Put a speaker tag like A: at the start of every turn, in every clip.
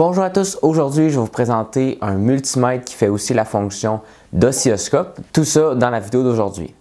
A: Bonjour à tous, aujourd'hui je vais vous présenter un multimètre qui fait aussi la fonction d'oscilloscope, tout ça dans la vidéo d'aujourd'hui.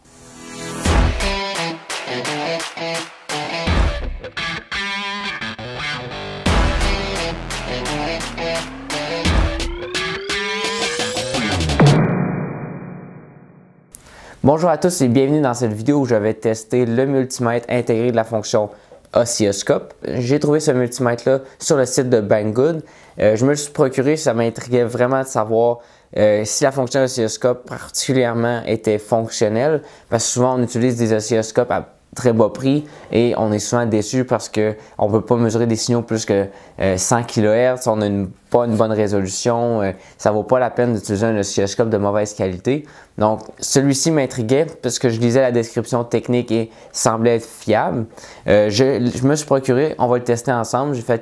A: Bonjour à tous et bienvenue dans cette vidéo où je vais tester le multimètre intégré de la fonction oscilloscope. J'ai trouvé ce multimètre-là sur le site de Banggood. Euh, je me le suis procuré, ça m'intriguait vraiment de savoir euh, si la fonction oscilloscope particulièrement était fonctionnelle, parce que souvent on utilise des oscilloscopes à très bas prix et on est souvent déçu parce que on peut pas mesurer des signaux plus que 100 euh, kHz, on n'a pas une bonne résolution, euh, ça vaut pas la peine d'utiliser un oscilloscope de mauvaise qualité. Donc celui-ci m'intriguait parce que je lisais la description technique et semblait être fiable. Euh, je, me suis procuré, on va le tester ensemble, j'ai fait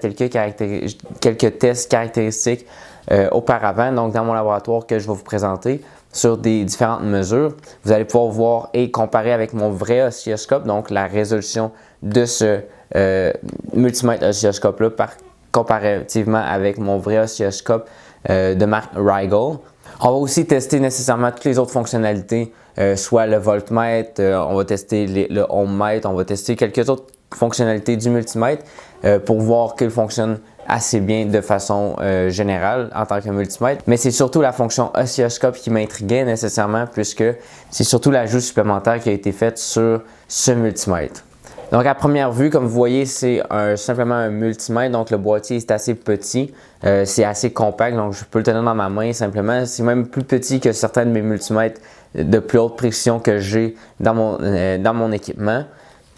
A: quelques tests caractéristiques euh, auparavant, donc dans mon laboratoire que je vais vous présenter sur des différentes mesures. Vous allez pouvoir voir et comparer avec mon vrai oscilloscope, donc la résolution de ce euh, multimètre oscilloscope-là par comparativement avec mon vrai oscilloscope euh, de marque Rigel. On va aussi tester nécessairement toutes les autres fonctionnalités, soit le voltmètre, on va tester le ohmmètre, on va tester quelques autres fonctionnalités du multimètre pour voir qu'il fonctionne assez bien de façon euh, générale en tant que multimètre. Mais c'est surtout la fonction oscilloscope qui m'intriguait nécessairement puisque c'est surtout l'ajout supplémentaire qui a été fait sur ce multimètre. Donc à première vue, comme vous voyez, c'est simplement un multimètre, donc le boîtier est assez petit, euh, c'est assez compact, donc je peux le tenir dans ma main simplement. C'est même plus petit que certains de mes multimètres de plus haute précision que j'ai dans mon euh, équipement.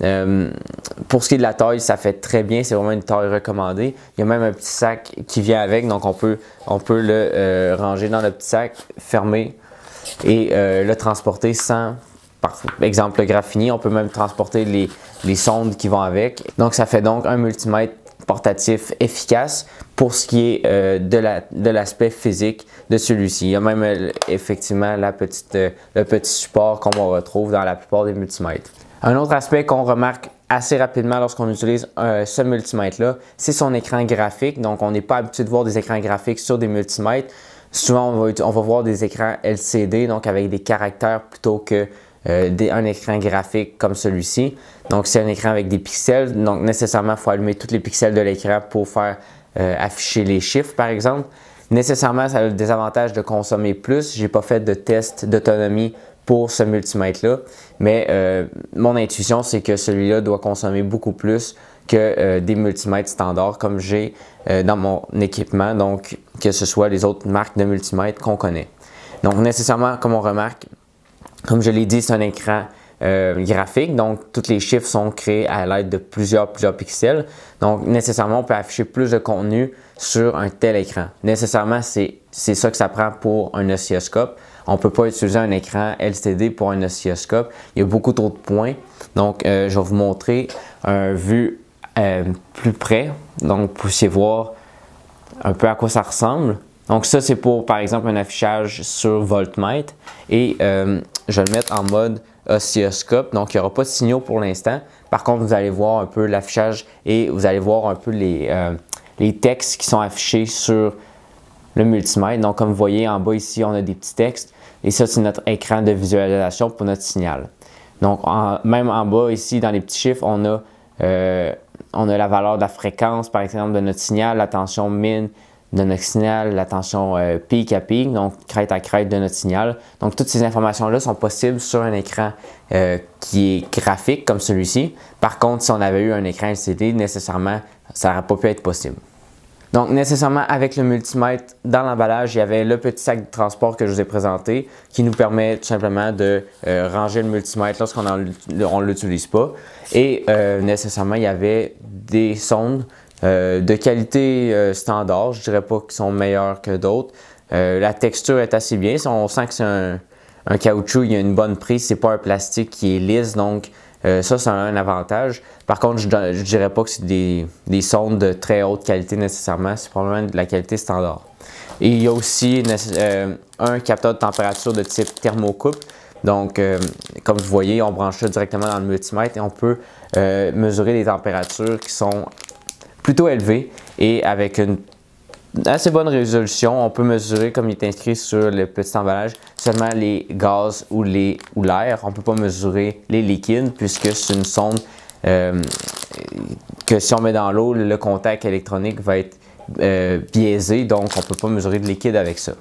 A: Euh, pour ce qui est de la taille, ça fait très bien. C'est vraiment une taille recommandée. Il y a même un petit sac qui vient avec, donc on peut, on peut le euh, ranger dans le petit sac, fermer et euh, le transporter sans, par exemple, le graffini. On peut même transporter les, sondes qui vont avec. Donc ça fait donc un multimètre portatif efficace pour ce qui est de l'aspect physique de celui-ci. Il y a même effectivement la petite, le petit support qu'on retrouve dans la plupart des multimètres. Un autre aspect qu'on remarque assez rapidement lorsqu'on utilise euh, ce multimètre-là, c'est son écran graphique. Donc, on n'est pas habitué de voir des écrans graphiques sur des multimètres. Souvent, on va, voir des écrans LCD, donc avec des caractères plutôt que euh, un écran graphique comme celui-ci. Donc, c'est un écran avec des pixels. Donc, nécessairement, il faut allumer tous les pixels de l'écran pour faire euh, afficher les chiffres, par exemple. Nécessairement, ça a le désavantage de consommer plus. J'ai pas fait de test d'autonomie pour ce multimètre-là. Mais euh, mon intuition, c'est que celui-là doit consommer beaucoup plus que euh, des multimètres standards comme j'ai euh, dans mon équipement, donc que ce soit les autres marques de multimètres qu'on connaît. Donc nécessairement, comme on remarque, comme je l'ai dit, c'est un écran graphique. Donc, tous les chiffres sont créés à l'aide de plusieurs, plusieurs pixels. Donc, nécessairement, on peut afficher plus de contenu sur un tel écran. Nécessairement, c'est ça que ça prend pour un oscilloscope. On ne peut pas utiliser un écran LCD pour un oscilloscope. Il y a beaucoup trop de points. Donc, euh, je vais vous montrer un vue euh, plus près. Donc, vous puissiez voir un peu à quoi ça ressemble. Donc, ça, c'est pour, par exemple, un affichage sur voltmètre. Et euh, je vais le mettre en mode oscilloscope. Donc, il n'y aura pas de signaux pour l'instant. Par contre, vous allez voir un peu l'affichage et vous allez voir un peu les, les textes qui sont affichés sur le multimètre. Donc, comme vous voyez en bas ici, on a des petits textes et ça, c'est notre écran de visualisation pour notre signal. Donc, même en bas ici, dans les petits chiffres, on a, euh, on a la valeur de la fréquence, par exemple, de notre signal, la tension mine de notre signal, la tension euh, à pic, donc crête à crête de notre signal. Donc, toutes ces informations-là sont possibles sur un écran euh, qui est graphique comme celui-ci. Par contre, si on avait eu un écran LCD, nécessairement, ça n'aurait pas pu être possible. Donc, nécessairement, avec le multimètre dans l'emballage, il y avait le petit sac de transport que je vous ai présenté qui nous permet tout simplement de euh, ranger le multimètre lorsqu'on ne l'utilise pas. Et euh, nécessairement, il y avait des sondes euh, de qualité standard. Je dirais pas qu'ils sont meilleurs que d'autres. la texture est assez bien. On sent que c'est un, un, caoutchouc, il y a une bonne prise. C'est pas un plastique qui est lisse, donc euh, ça, c'est un avantage. Par contre, je ne dirais pas que c'est des, des, sondes de très haute qualité nécessairement. C'est probablement de la qualité standard. Et il y a aussi euh, un capteur de température de type thermocouple. Donc, euh, comme vous voyez, on branche ça directement dans le multimètre et on peut mesurer des températures qui sont plutôt élevées et avec une assez bonne résolution. On peut mesurer, comme il est inscrit sur le petit emballage, seulement les gaz ou l'air. on ne peut pas mesurer les liquides puisque c'est une sonde euh, que si on met dans l'eau, le contact électronique va être euh, biaisé. Donc, on ne peut pas mesurer de liquide avec ça.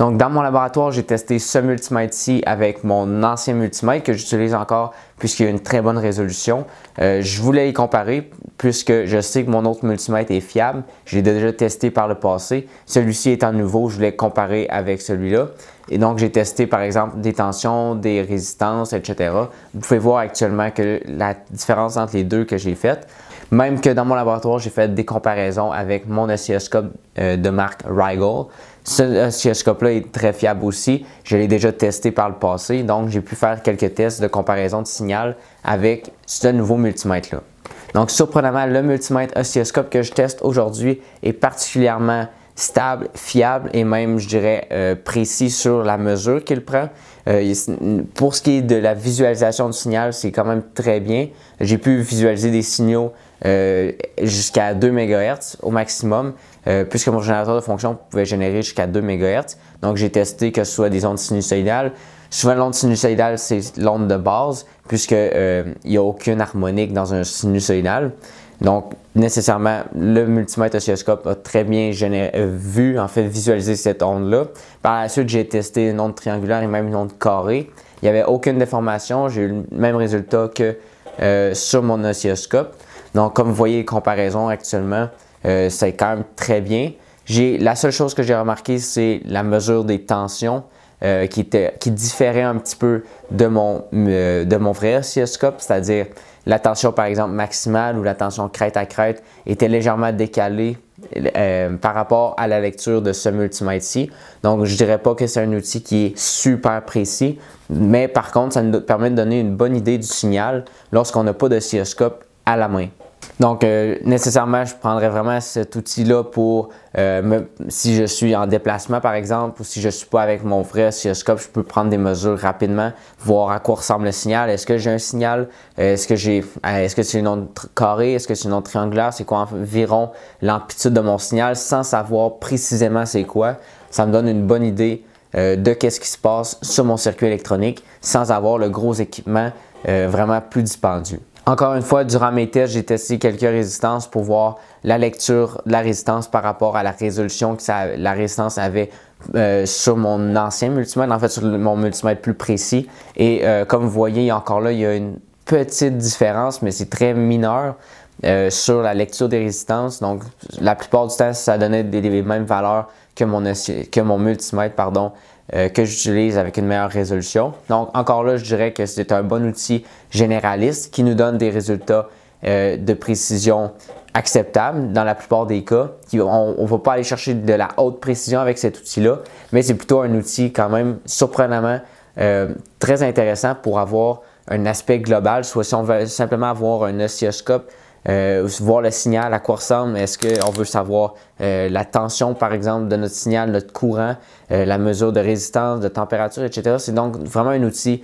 A: Donc, dans mon laboratoire, j'ai testé ce multimètre-ci avec mon ancien multimètre que j'utilise encore puisqu'il a une très bonne résolution. Euh, je voulais y comparer puisque je sais que mon autre multimètre est fiable. Je l'ai déjà testé par le passé. Celui-ci étant nouveau, je voulais comparer avec celui-là. Et donc, j'ai testé par exemple des tensions, des résistances, etc. Vous pouvez voir actuellement que la différence entre les deux que j'ai faite. Même que dans mon laboratoire, j'ai fait des comparaisons avec mon oscilloscope euh, de marque Rigel ce, oscilloscope euh, là est très fiable aussi. Je l'ai déjà testé par le passé, donc j'ai pu faire quelques tests de comparaison de signal avec ce nouveau multimètre-là. Donc, surprenamment, le multimètre oscilloscope que je teste aujourd'hui est particulièrement stable, fiable et même, je dirais, euh, précis sur la mesure qu'il prend. Euh, pour ce qui est de la visualisation du signal, c'est quand même très bien. J'ai pu visualiser des signaux euh, jusqu'à 2 MHz au maximum, puisque mon générateur de fonction pouvait générer jusqu'à 2 MHz. Donc, j'ai testé que ce soit des ondes sinusoïdales. Souvent, l'onde sinusoïdale, c'est l'onde de base, puisqu'il n'y a aucune harmonique dans un sinusoïdal. Donc, nécessairement, le multimètre oscilloscope a très bien euh, vu, en fait, visualiser cette onde-là. Par la suite, j'ai testé une onde triangulaire et même une onde carrée. Il n'y avait aucune déformation. J'ai eu le même résultat que euh, sur mon oscilloscope. Donc, comme vous voyez, les comparaisons actuellement, euh, c'est quand même très bien. La seule chose que j'ai remarqué, c'est la mesure des tensions. Euh, qui, différait un petit peu de mon, euh, de mon vrai oscilloscope, c'est-à-dire la tension par exemple maximale ou la tension crête à crête était légèrement décalée euh, par rapport à la lecture de ce multimètre-ci. Donc, je dirais pas que c'est un outil qui est super précis, mais par contre, ça nous permet de donner une bonne idée du signal lorsqu'on n'a pas d'oscilloscope à la main. Donc, euh, nécessairement, je prendrais vraiment cet outil-là pour, euh, me, si je suis en déplacement, par exemple, ou si je ne suis pas avec mon vrai oscilloscope, je je peux prendre des mesures rapidement, voir à quoi ressemble le signal. Est-ce que j'ai un signal? Euh, est-ce que j'ai, est-ce que c'est une onde carrée? Est-ce que c'est une onde triangulaire? C'est quoi environ l'amplitude de mon signal sans savoir précisément c'est quoi? Ça me donne une bonne idée de qu'est-ce qui se passe sur mon circuit électronique sans avoir le gros équipement vraiment plus dispendieux. Encore une fois, durant mes tests, j'ai testé quelques résistances pour voir la lecture de la résistance par rapport à la résolution que ça, la résistance avait euh, sur mon ancien multimètre, en fait sur mon multimètre plus précis. Et euh, comme vous voyez, encore là, il y a une petite différence, mais c'est très mineur. Euh, sur la lecture des résistances. Donc, la plupart du temps, ça donnait des, mêmes valeurs que mon, que mon multimètre pardon, euh, que j'utilise avec une meilleure résolution. Donc, encore là, je dirais que c'est un bon outil généraliste qui nous donne des résultats euh, de précision acceptables dans la plupart des cas. on ne va pas aller chercher de la haute précision avec cet outil-là, mais c'est plutôt un outil quand même surprenamment très intéressant pour avoir un aspect global, soit si on veut simplement avoir un oscilloscope, euh, voir le signal, à quoi ressemble, est-ce qu'on veut savoir euh, la tension, par exemple, de notre signal, notre courant, euh, la mesure de résistance, de température, etc. C'est donc vraiment un outil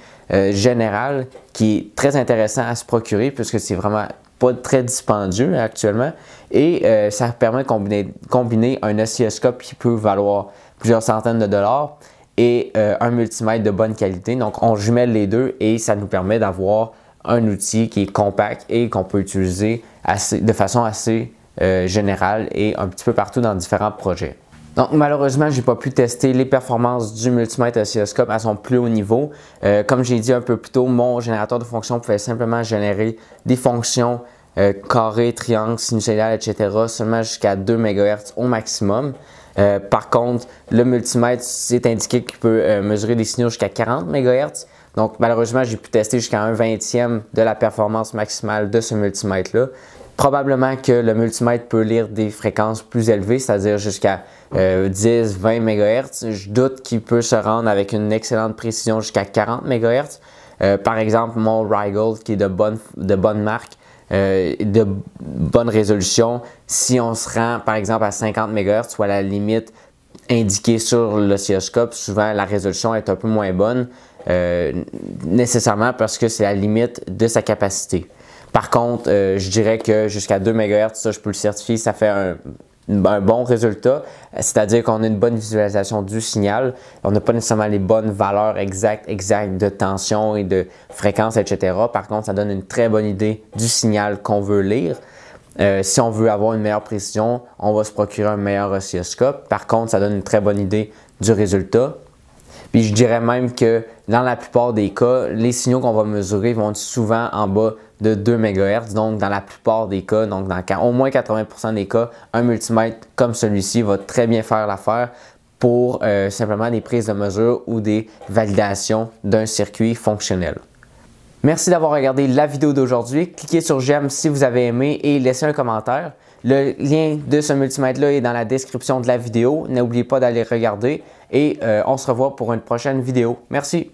A: général qui est très intéressant à se procurer puisque c'est vraiment pas très dispendieux actuellement et ça permet de combiner un oscilloscope qui peut valoir plusieurs centaines de dollars et euh, un multimètre de bonne qualité. Donc, on jumelle les deux et ça nous permet d'avoir un outil qui est compact et qu'on peut utiliser de façon assez euh, générale et un petit peu partout dans différents projets. Donc malheureusement, n'ai pas pu tester les performances du multimètre oscilloscope à son plus haut niveau. Euh, comme j'ai dit un peu plus tôt, mon générateur de fonctions pouvait simplement générer des fonctions carrées, triangles, sinusoïdales, etc. seulement jusqu'à 2 MHz au maximum. Euh, par contre, le multimètre, c'est indiqué qu'il peut euh, mesurer des signaux jusqu'à 40 MHz. Donc, malheureusement, j'ai pu tester jusqu'à un vingtième de la performance maximale de ce multimètre-là. Probablement que le multimètre peut lire des fréquences plus élevées, c'est-à-dire jusqu'à 10, 20 MHz. Je doute qu'il peut se rendre avec une excellente précision jusqu'à 40 MHz. Euh, par exemple, mon Rigold, qui est de bonne, de bonne marque, euh, de bonne résolution. Si on se rend, par exemple, à 50 MHz, soit la limite indiquée sur l'oscilloscope, souvent la résolution est un peu moins bonne, euh, nécessairement parce que c'est la limite de sa capacité. Par contre, euh, je dirais que jusqu'à 2 MHz, ça je peux le certifier, ça fait un, un bon résultat, c'est-à-dire qu'on a une bonne visualisation du signal. On n'a pas nécessairement les bonnes valeurs exactes, exactes de tension et de fréquence, etc. Par contre, ça donne une très bonne idée du signal qu'on veut lire. Euh, si on veut avoir une meilleure précision, on va se procurer un meilleur oscilloscope. Par contre, ça donne une très bonne idée du résultat. Puis je dirais même que dans la plupart des cas, les signaux qu'on va mesurer vont être souvent en bas de 2 MHz. Donc, dans la plupart des cas, donc dans au moins 80% des cas, un multimètre comme celui-ci va très bien faire l'affaire pour euh, simplement des prises de mesure ou des validations d'un circuit fonctionnel. Merci d'avoir regardé la vidéo d'aujourd'hui. Cliquez sur j'aime si vous avez aimé et laissez un commentaire. Le lien de ce multimètre-là est dans la description de la vidéo. N'oubliez pas d'aller regarder et euh, on se revoit pour une prochaine vidéo. Merci.